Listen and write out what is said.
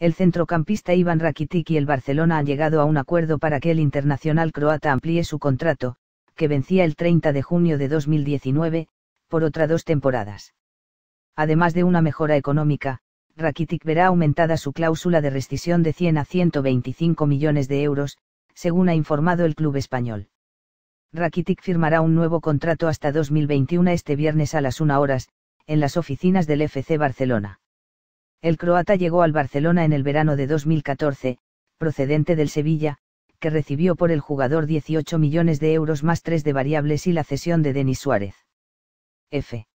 el centrocampista Ivan Rakitic y el Barcelona han llegado a un acuerdo para que el internacional croata amplíe su contrato, que vencía el 30 de junio de 2019, por otra dos temporadas. Además de una mejora económica, Rakitic verá aumentada su cláusula de rescisión de 100 a 125 millones de euros, según ha informado el club español. Rakitic firmará un nuevo contrato hasta 2021 este viernes a las 1 horas, en las oficinas del FC Barcelona. El croata llegó al Barcelona en el verano de 2014, procedente del Sevilla, que recibió por el jugador 18 millones de euros más 3 de variables y la cesión de Denis Suárez. F.